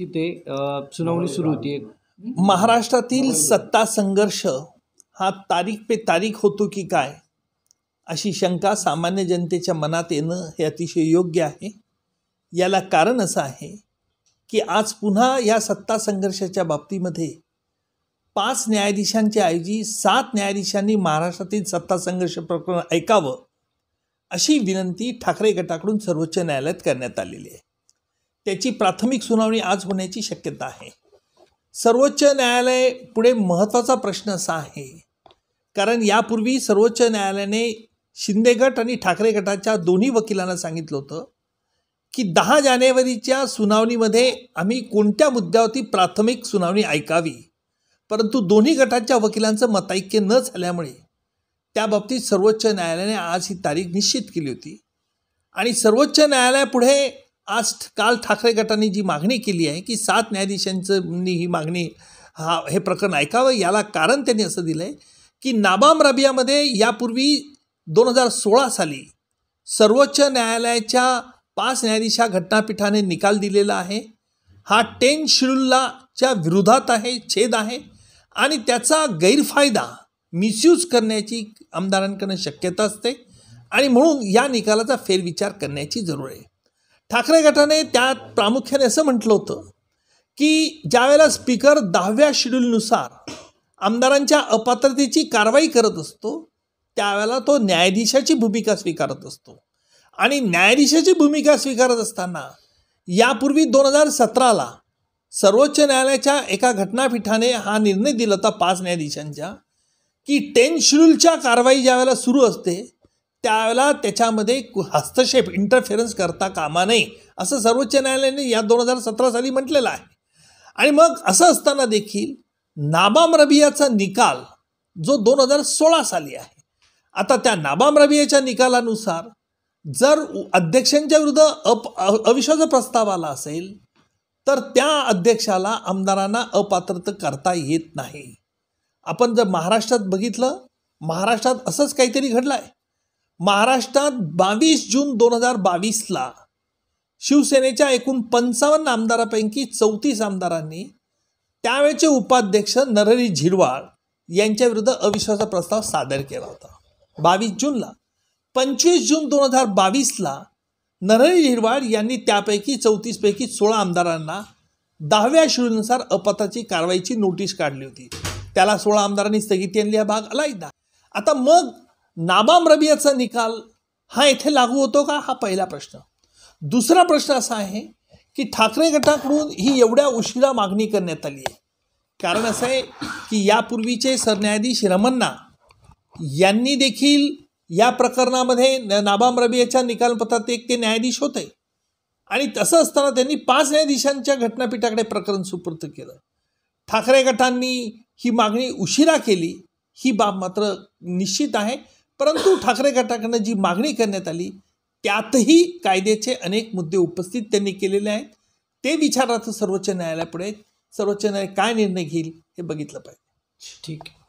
ते सुनावणी सुरू होती महाराष्ट्रातील सत्ता संघर्ष हा तारीख पे तारीख होतो की काय अशी शंका सामान्य जनतेच्या मनात येणं हे अतिशय योग्य आहे याला कारण असं आहे की आज पुन्हा या सत्ता संघर्षाच्या बाबतीमध्ये पाच न्यायाधीशांच्या ऐवजी सात न्यायाधीशांनी महाराष्ट्रातील सत्ता संघर्ष प्रकरण ऐकावं अशी विनंती ठाकरे गटाकडून सर्वोच्च न्यायालयात करण्यात आलेली आहे त्याची प्राथमिक सुनावणी आज होण्याची शक्यता आहे सर्वोच्च न्यायालय पुढे महत्त्वाचा प्रश्न असा आहे कारण यापूर्वी सर्वोच्च न्यायालयाने शिंदे गट आणि ठाकरे गटाच्या दोन्ही वकिलांना सांगितलं होतं की दहा जानेवारीच्या सुनावणीमध्ये आम्ही कोणत्या मुद्द्यावरती प्राथमिक सुनावणी ऐकावी परंतु दोन्ही गटाच्या वकिलांचं मताइक्य न झाल्यामुळे त्याबाबतीत सर्वोच्च न्यायालयाने आज ही तारीख निश्चित केली होती आणि सर्वोच्च न्यायालयापुढे आज काल ठाकरे गटाने जी मागणी केली आहे की सात न्यायाधीशांचं ही मागणी हा हे प्रकरण ऐकावं याला कारण त्यांनी असं दिलं आहे की नाबाम रबियामध्ये यापूर्वी दोन हजार सोळा साली सर्वोच्च न्यायालयाच्या पाच न्यायाधीशा घटनापीठाने निकाल दिलेला आहे हा टेन शेड्यूललाच्या विरोधात आहे छेद आहे आणि त्याचा गैरफायदा मिसयूज करण्याची आमदारांकडनं शक्यता असते आणि म्हणून या निकालाचा फेरविचार करण्याची जरूर आहे ठाकरे गटाने त्यात प्रामुख्याने असं म्हटलं होतं की ज्यावेळेला स्पीकर दहाव्या शेड्यूलनुसार आमदारांच्या अपात्रतेची कारवाई करत असतो त्यावेळेला तो न्यायाधीशाची भूमिका स्वीकारत असतो आणि न्यायाधीशाची भूमिका स्वीकारत असताना यापूर्वी दोन हजार सतराला सर्वोच्च न्यायालयाच्या एका घटनापीठाने हा निर्णय दिला होता पाच न्यायाधीशांच्या की टेन शेड्यूलच्या कारवाई ज्यावेळेला सुरू असते त्याला त्याच्यामध्ये हस्तक्षेप इंटरफेरन्स करता कामा नाही असं सर्वोच्च न्यायालयाने या दोन हजार सतरा साली म्हटलेलं आहे आणि मग असं असताना देखील नाबाम रबियाचा निकाल जो दोन हजार सोळा साली आहे आता त्या नाबाम रबियाच्या निकालानुसार जर अध्यक्षांच्या विरुद्ध अप अविश्वास प्रस्ताव आला असेल तर त्या अध्यक्षाला आमदारांना अपात्रता करता येत नाही आपण जर महाराष्ट्रात बघितलं महाराष्ट्रात असंच काहीतरी घडलं आहे महाराष्ट्रात बावीस जून दोन हजार बावीसला शिवसेनेच्या एकूण पंचावन्न आमदारापैकी चौतीस आमदारांनी त्यावेळचे उपाध्यक्ष नरहरी झिरवाळ यांच्याविरुद्ध अविश्वास प्रस्ताव सादर केला होता बावीस जूनला पंचवीस जून दोन हजार बावीसला नरहरी झिरवाळ यांनी त्यापैकी चौतीसपैकी सोळा आमदारांना दहाव्या शिडूनुसार अपताची कारवाईची नोटीस काढली होती त्याला सोळा आमदारांनी स्थगिती आणली हा भाग आला एकदा आता मग नाबाम रबियाचा निकाल हा येथे लागू होतो का हा पहिला प्रश्न दुसरा प्रश्न असा आहे की ठाकरे गटाकडून ही एवढ्या उशिरा मागणी करण्यात आली आहे कारण असं आहे की यापूर्वीचे सरन्यायाधीश रमन्ना यांनी देखील या प्रकरणामध्ये नाबाम रबियाच्या निकालपत्रात एक ते न्यायाधीश होते आणि तसं असताना त्यांनी पाच न्यायाधीशांच्या घटनापीठाकडे प्रकरण सुपूर्द केलं ठाकरे गटांनी ही मागणी उशिरा केली ही बाब मात्र निश्चित आहे परंतु ठाकरे गटाकडनं जी मागणी करण्यात आली त्यातही कायद्याचे अनेक मुद्दे उपस्थित त्यांनी केलेले आहेत ते विचारार्थ सर्वोच्च न्यायालयापुढे सर्वोच्च न्यायालय काय निर्णय घेईल हे बघितलं पाहिजे ठीक आहे